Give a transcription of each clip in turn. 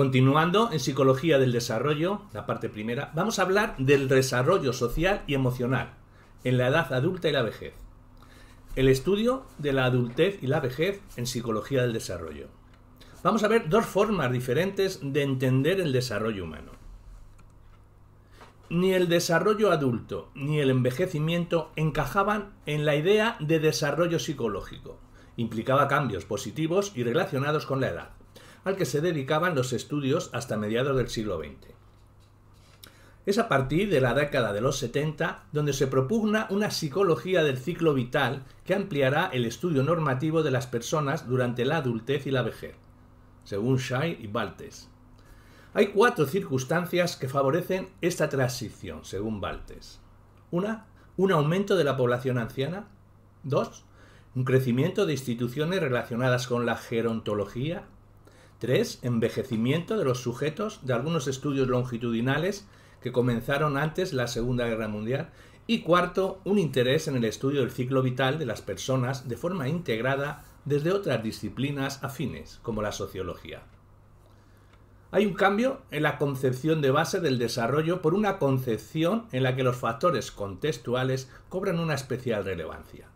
Continuando en Psicología del Desarrollo, la parte primera, vamos a hablar del desarrollo social y emocional en la edad adulta y la vejez. El estudio de la adultez y la vejez en Psicología del Desarrollo. Vamos a ver dos formas diferentes de entender el desarrollo humano. Ni el desarrollo adulto ni el envejecimiento encajaban en la idea de desarrollo psicológico. Implicaba cambios positivos y relacionados con la edad al que se dedicaban los estudios hasta mediados del siglo XX. Es a partir de la década de los 70 donde se propugna una psicología del ciclo vital que ampliará el estudio normativo de las personas durante la adultez y la vejez, según Shai y Baltes. Hay cuatro circunstancias que favorecen esta transición, según Baltes. Una, un aumento de la población anciana. Dos, un crecimiento de instituciones relacionadas con la gerontología, 3. Envejecimiento de los sujetos de algunos estudios longitudinales que comenzaron antes la Segunda Guerra Mundial. Y cuarto, un interés en el estudio del ciclo vital de las personas de forma integrada desde otras disciplinas afines, como la sociología. Hay un cambio en la concepción de base del desarrollo por una concepción en la que los factores contextuales cobran una especial relevancia.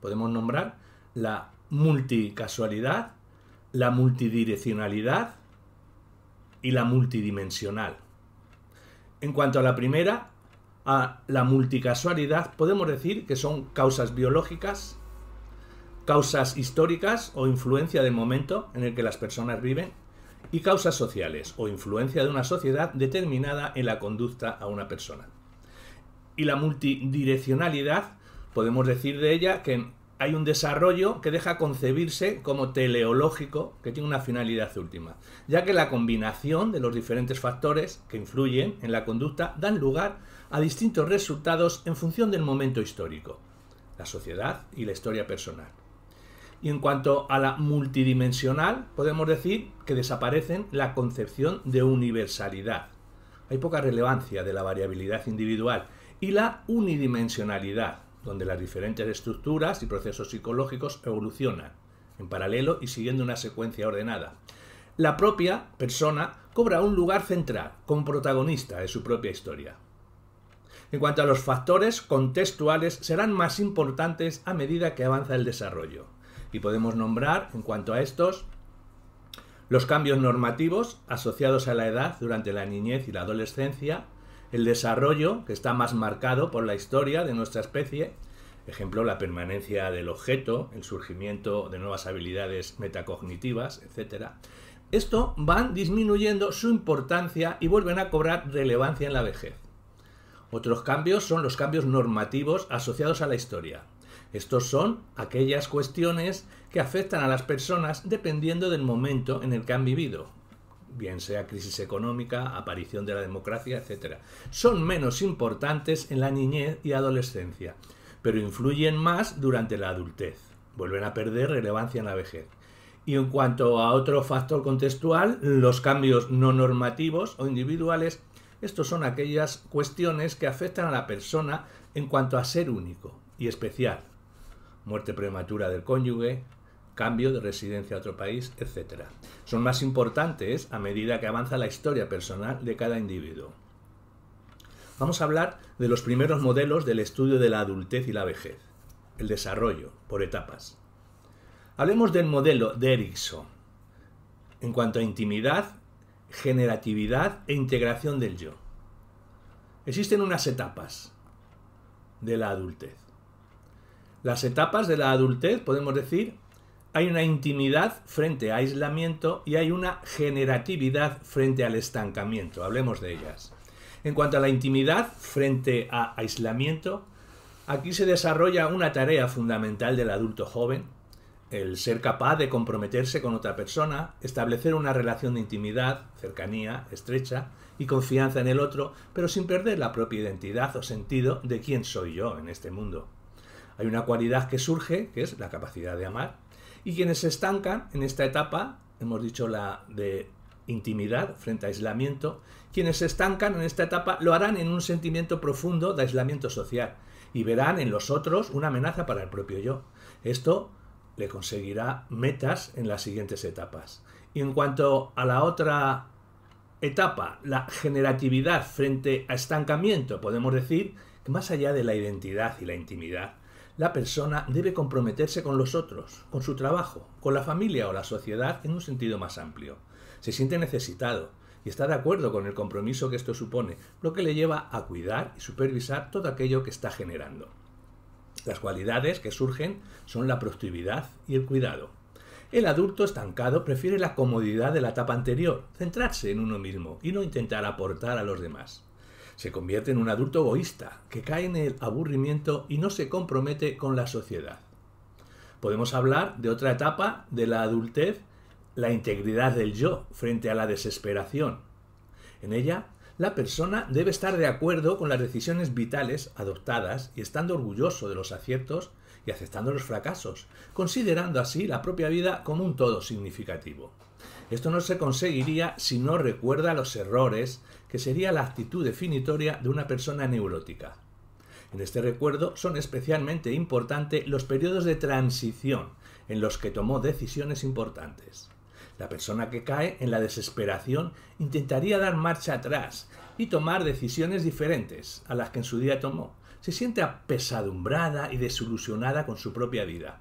Podemos nombrar la multicasualidad, la multidireccionalidad y la multidimensional. En cuanto a la primera, a la multicasualidad, podemos decir que son causas biológicas, causas históricas o influencia del momento en el que las personas viven, y causas sociales o influencia de una sociedad determinada en la conducta a una persona. Y la multidireccionalidad, podemos decir de ella que hay un desarrollo que deja concebirse como teleológico, que tiene una finalidad última, ya que la combinación de los diferentes factores que influyen en la conducta dan lugar a distintos resultados en función del momento histórico, la sociedad y la historia personal. Y en cuanto a la multidimensional, podemos decir que desaparecen la concepción de universalidad. Hay poca relevancia de la variabilidad individual y la unidimensionalidad, donde las diferentes estructuras y procesos psicológicos evolucionan en paralelo y siguiendo una secuencia ordenada. La propia persona cobra un lugar central como protagonista de su propia historia. En cuanto a los factores contextuales, serán más importantes a medida que avanza el desarrollo. Y podemos nombrar, en cuanto a estos, los cambios normativos asociados a la edad durante la niñez y la adolescencia, el desarrollo que está más marcado por la historia de nuestra especie, ejemplo, la permanencia del objeto, el surgimiento de nuevas habilidades metacognitivas, etc. Esto van disminuyendo su importancia y vuelven a cobrar relevancia en la vejez. Otros cambios son los cambios normativos asociados a la historia. Estos son aquellas cuestiones que afectan a las personas dependiendo del momento en el que han vivido, bien sea crisis económica, aparición de la democracia, etc. Son menos importantes en la niñez y adolescencia, pero influyen más durante la adultez. Vuelven a perder relevancia en la vejez. Y en cuanto a otro factor contextual, los cambios no normativos o individuales, estos son aquellas cuestiones que afectan a la persona en cuanto a ser único y especial. Muerte prematura del cónyuge, cambio de residencia a otro país, etc. Son más importantes a medida que avanza la historia personal de cada individuo. Vamos a hablar de los primeros modelos del estudio de la adultez y la vejez, el desarrollo por etapas. Hablemos del modelo de Erickson en cuanto a intimidad, generatividad e integración del yo. Existen unas etapas de la adultez. Las etapas de la adultez, podemos decir, hay una intimidad frente a aislamiento y hay una generatividad frente al estancamiento. Hablemos de ellas. En cuanto a la intimidad frente a aislamiento, aquí se desarrolla una tarea fundamental del adulto joven, el ser capaz de comprometerse con otra persona, establecer una relación de intimidad, cercanía, estrecha y confianza en el otro, pero sin perder la propia identidad o sentido de quién soy yo en este mundo. Hay una cualidad que surge, que es la capacidad de amar, y quienes se estancan en esta etapa, hemos dicho la de intimidad frente a aislamiento, quienes se estancan en esta etapa lo harán en un sentimiento profundo de aislamiento social y verán en los otros una amenaza para el propio yo. Esto le conseguirá metas en las siguientes etapas. Y en cuanto a la otra etapa, la generatividad frente a estancamiento, podemos decir que más allá de la identidad y la intimidad, la persona debe comprometerse con los otros, con su trabajo, con la familia o la sociedad en un sentido más amplio. Se siente necesitado y está de acuerdo con el compromiso que esto supone, lo que le lleva a cuidar y supervisar todo aquello que está generando. Las cualidades que surgen son la productividad y el cuidado. El adulto estancado prefiere la comodidad de la etapa anterior, centrarse en uno mismo y no intentar aportar a los demás. Se convierte en un adulto egoísta, que cae en el aburrimiento y no se compromete con la sociedad. Podemos hablar de otra etapa de la adultez, la integridad del yo frente a la desesperación. En ella, la persona debe estar de acuerdo con las decisiones vitales adoptadas y estando orgulloso de los aciertos y aceptando los fracasos, considerando así la propia vida como un todo significativo. Esto no se conseguiría si no recuerda los errores, que sería la actitud definitoria de una persona neurótica. En este recuerdo son especialmente importantes los periodos de transición en los que tomó decisiones importantes. La persona que cae en la desesperación intentaría dar marcha atrás y tomar decisiones diferentes a las que en su día tomó. Se siente apesadumbrada y desilusionada con su propia vida.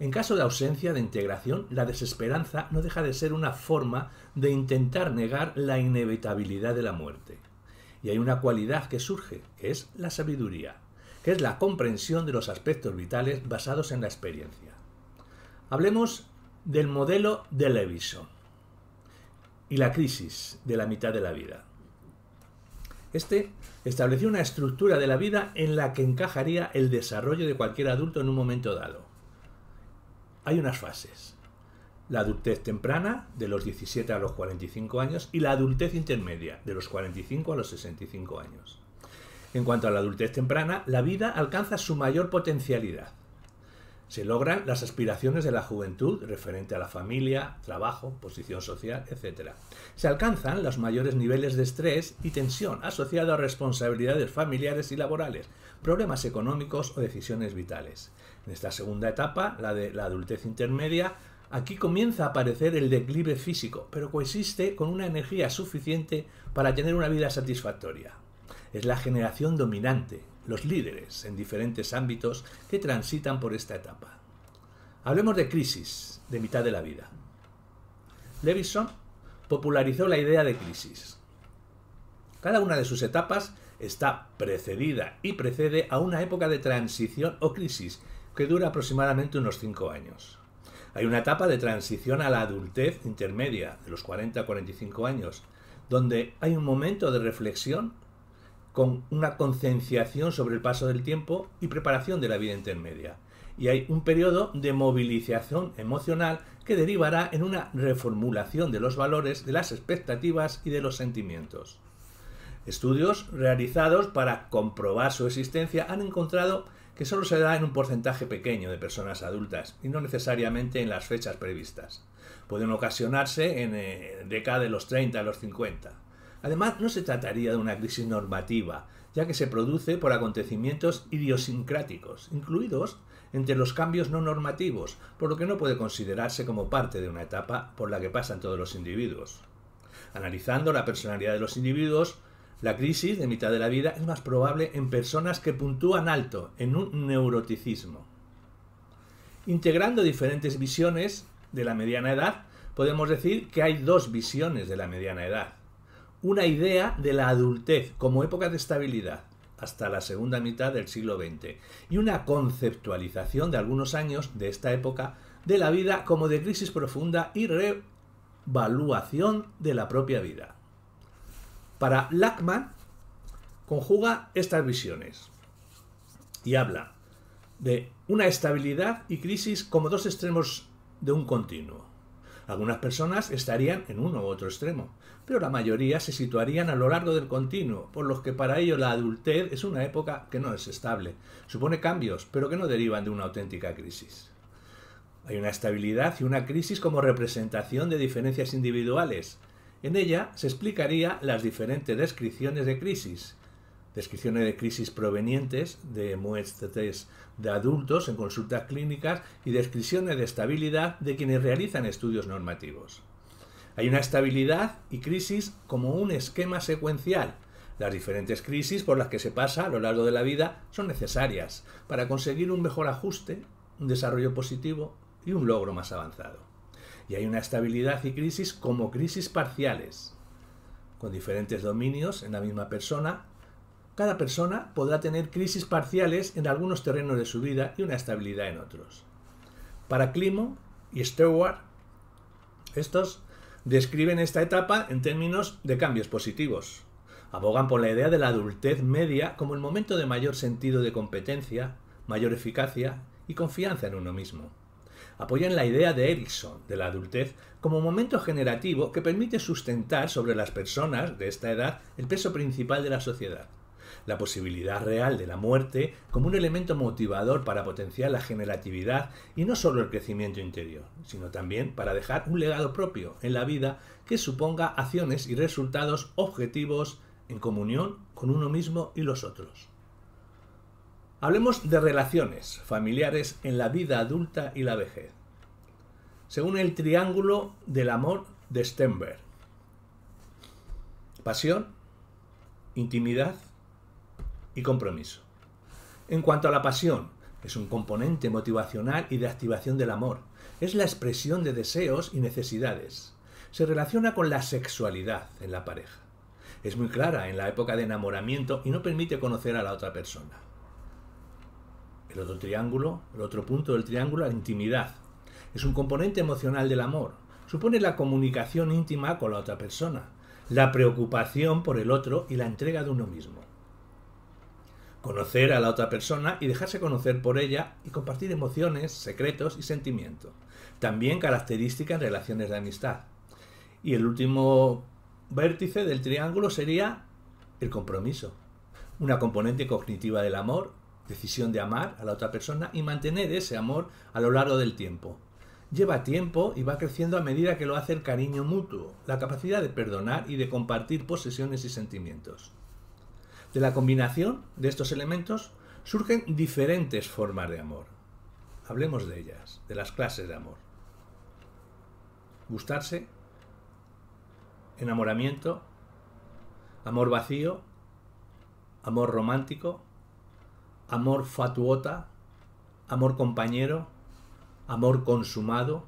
En caso de ausencia de integración, la desesperanza no deja de ser una forma de intentar negar la inevitabilidad de la muerte. Y hay una cualidad que surge, que es la sabiduría, que es la comprensión de los aspectos vitales basados en la experiencia. Hablemos del modelo de Levison y la crisis de la mitad de la vida. Este estableció una estructura de la vida en la que encajaría el desarrollo de cualquier adulto en un momento dado hay unas fases. La adultez temprana, de los 17 a los 45 años, y la adultez intermedia, de los 45 a los 65 años. En cuanto a la adultez temprana, la vida alcanza su mayor potencialidad. Se logran las aspiraciones de la juventud referente a la familia, trabajo, posición social, etc. Se alcanzan los mayores niveles de estrés y tensión asociado a responsabilidades familiares y laborales, problemas económicos o decisiones vitales. En esta segunda etapa, la de la adultez intermedia, aquí comienza a aparecer el declive físico, pero coexiste con una energía suficiente para tener una vida satisfactoria. Es la generación dominante, los líderes en diferentes ámbitos que transitan por esta etapa. Hablemos de crisis de mitad de la vida. Levison popularizó la idea de crisis. Cada una de sus etapas está precedida y precede a una época de transición o crisis que dura aproximadamente unos 5 años. Hay una etapa de transición a la adultez intermedia, de los 40 a 45 años, donde hay un momento de reflexión con una concienciación sobre el paso del tiempo y preparación de la vida intermedia. Y hay un periodo de movilización emocional que derivará en una reformulación de los valores, de las expectativas y de los sentimientos. Estudios realizados para comprobar su existencia han encontrado que solo se da en un porcentaje pequeño de personas adultas y no necesariamente en las fechas previstas. Pueden ocasionarse en eh, década de los 30 a los 50. Además, no se trataría de una crisis normativa, ya que se produce por acontecimientos idiosincráticos, incluidos entre los cambios no normativos, por lo que no puede considerarse como parte de una etapa por la que pasan todos los individuos. Analizando la personalidad de los individuos, la crisis de mitad de la vida es más probable en personas que puntúan alto, en un neuroticismo. Integrando diferentes visiones de la mediana edad, podemos decir que hay dos visiones de la mediana edad una idea de la adultez como época de estabilidad hasta la segunda mitad del siglo XX y una conceptualización de algunos años de esta época de la vida como de crisis profunda y revaluación de la propia vida. Para Lackman, conjuga estas visiones y habla de una estabilidad y crisis como dos extremos de un continuo. Algunas personas estarían en uno u otro extremo, pero la mayoría se situarían a lo largo del continuo, por lo que para ello la adultez es una época que no es estable. Supone cambios, pero que no derivan de una auténtica crisis. Hay una estabilidad y una crisis como representación de diferencias individuales. En ella se explicaría las diferentes descripciones de crisis, descripciones de crisis provenientes de muestras de adultos en consultas clínicas y descripciones de estabilidad de quienes realizan estudios normativos. Hay una estabilidad y crisis como un esquema secuencial. Las diferentes crisis por las que se pasa a lo largo de la vida son necesarias para conseguir un mejor ajuste, un desarrollo positivo y un logro más avanzado. Y hay una estabilidad y crisis como crisis parciales, con diferentes dominios en la misma persona cada persona podrá tener crisis parciales en algunos terrenos de su vida y una estabilidad en otros. Para Climo y Stewart, estos describen esta etapa en términos de cambios positivos. Abogan por la idea de la adultez media como el momento de mayor sentido de competencia, mayor eficacia y confianza en uno mismo. Apoyan la idea de Erickson de la adultez como momento generativo que permite sustentar sobre las personas de esta edad el peso principal de la sociedad, la posibilidad real de la muerte como un elemento motivador para potenciar la generatividad y no solo el crecimiento interior, sino también para dejar un legado propio en la vida que suponga acciones y resultados objetivos en comunión con uno mismo y los otros. Hablemos de relaciones familiares en la vida adulta y la vejez. Según el triángulo del amor de Stenberg. Pasión, intimidad y compromiso. En cuanto a la pasión, es un componente motivacional y de activación del amor. Es la expresión de deseos y necesidades. Se relaciona con la sexualidad en la pareja. Es muy clara en la época de enamoramiento y no permite conocer a la otra persona. El otro triángulo, el otro punto del triángulo, la intimidad. Es un componente emocional del amor. Supone la comunicación íntima con la otra persona, la preocupación por el otro y la entrega de uno mismo conocer a la otra persona y dejarse conocer por ella y compartir emociones, secretos y sentimientos. También características en relaciones de amistad. Y el último vértice del triángulo sería el compromiso, una componente cognitiva del amor, decisión de amar a la otra persona y mantener ese amor a lo largo del tiempo. Lleva tiempo y va creciendo a medida que lo hace el cariño mutuo, la capacidad de perdonar y de compartir posesiones y sentimientos. De la combinación de estos elementos surgen diferentes formas de amor. Hablemos de ellas, de las clases de amor. Gustarse, enamoramiento, amor vacío, amor romántico, amor fatuota, amor compañero, amor consumado.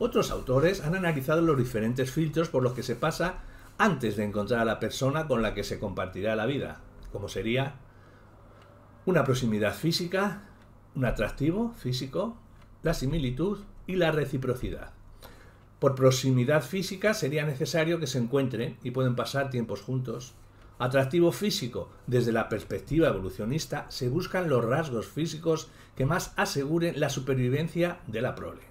Otros autores han analizado los diferentes filtros por los que se pasa antes de encontrar a la persona con la que se compartirá la vida, como sería una proximidad física, un atractivo físico, la similitud y la reciprocidad. Por proximidad física sería necesario que se encuentren y pueden pasar tiempos juntos. Atractivo físico. Desde la perspectiva evolucionista se buscan los rasgos físicos que más aseguren la supervivencia de la prole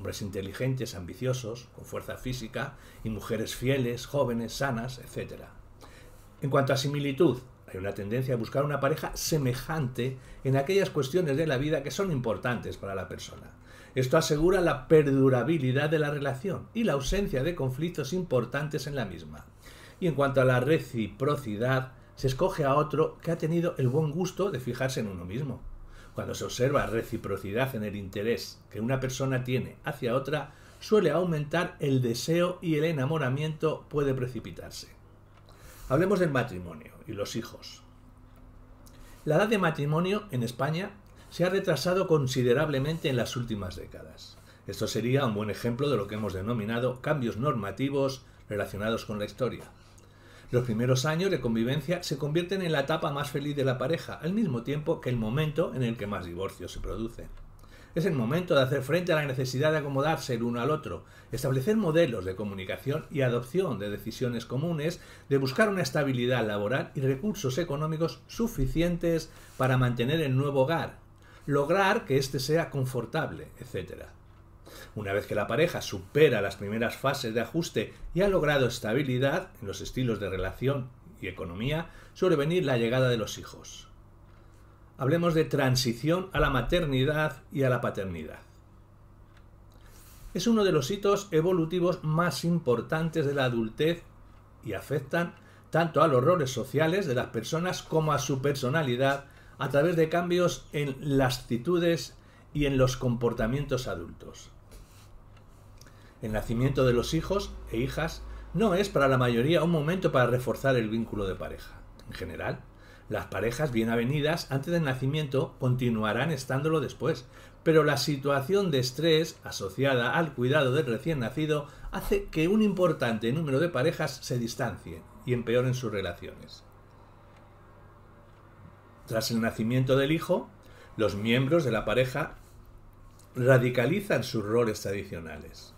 hombres inteligentes, ambiciosos, con fuerza física, y mujeres fieles, jóvenes, sanas, etc. En cuanto a similitud, hay una tendencia a buscar una pareja semejante en aquellas cuestiones de la vida que son importantes para la persona. Esto asegura la perdurabilidad de la relación y la ausencia de conflictos importantes en la misma. Y en cuanto a la reciprocidad, se escoge a otro que ha tenido el buen gusto de fijarse en uno mismo. Cuando se observa reciprocidad en el interés que una persona tiene hacia otra, suele aumentar el deseo y el enamoramiento puede precipitarse. Hablemos del matrimonio y los hijos. La edad de matrimonio en España se ha retrasado considerablemente en las últimas décadas. Esto sería un buen ejemplo de lo que hemos denominado cambios normativos relacionados con la historia. Los primeros años de convivencia se convierten en la etapa más feliz de la pareja, al mismo tiempo que el momento en el que más divorcios se producen. Es el momento de hacer frente a la necesidad de acomodarse el uno al otro, establecer modelos de comunicación y adopción de decisiones comunes, de buscar una estabilidad laboral y recursos económicos suficientes para mantener el nuevo hogar, lograr que éste sea confortable, etc. Una vez que la pareja supera las primeras fases de ajuste y ha logrado estabilidad en los estilos de relación y economía, sobrevenir la llegada de los hijos. Hablemos de transición a la maternidad y a la paternidad. Es uno de los hitos evolutivos más importantes de la adultez y afectan tanto a los roles sociales de las personas como a su personalidad a través de cambios en las actitudes y en los comportamientos adultos. El nacimiento de los hijos e hijas no es para la mayoría un momento para reforzar el vínculo de pareja. En general, las parejas bien avenidas antes del nacimiento continuarán estándolo después, pero la situación de estrés asociada al cuidado del recién nacido hace que un importante número de parejas se distancien y empeoren sus relaciones. Tras el nacimiento del hijo, los miembros de la pareja radicalizan sus roles tradicionales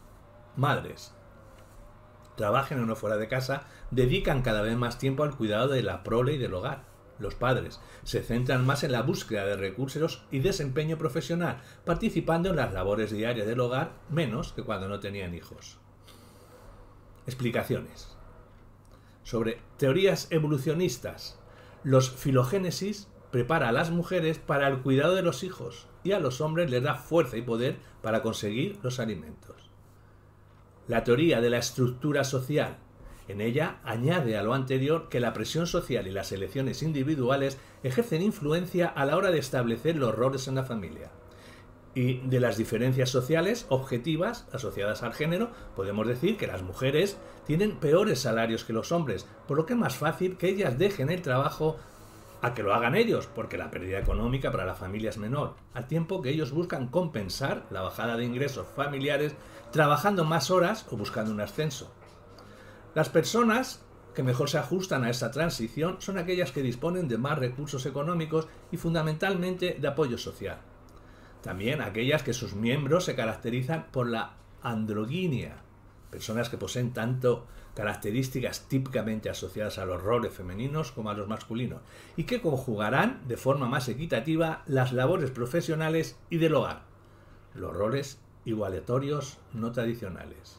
madres. Trabajan o no fuera de casa, dedican cada vez más tiempo al cuidado de la prole y del hogar. Los padres se centran más en la búsqueda de recursos y desempeño profesional, participando en las labores diarias del hogar menos que cuando no tenían hijos. Explicaciones. Sobre teorías evolucionistas, los filogénesis prepara a las mujeres para el cuidado de los hijos y a los hombres les da fuerza y poder para conseguir los alimentos la teoría de la estructura social. En ella añade a lo anterior que la presión social y las elecciones individuales ejercen influencia a la hora de establecer los roles en la familia. Y de las diferencias sociales objetivas asociadas al género, podemos decir que las mujeres tienen peores salarios que los hombres, por lo que es más fácil que ellas dejen el trabajo a que lo hagan ellos, porque la pérdida económica para la familia es menor, al tiempo que ellos buscan compensar la bajada de ingresos familiares trabajando más horas o buscando un ascenso. Las personas que mejor se ajustan a esta transición son aquellas que disponen de más recursos económicos y fundamentalmente de apoyo social. También aquellas que sus miembros se caracterizan por la androginia, personas que poseen tanto características típicamente asociadas a los roles femeninos como a los masculinos, y que conjugarán de forma más equitativa las labores profesionales y del hogar, los roles igualatorios no tradicionales.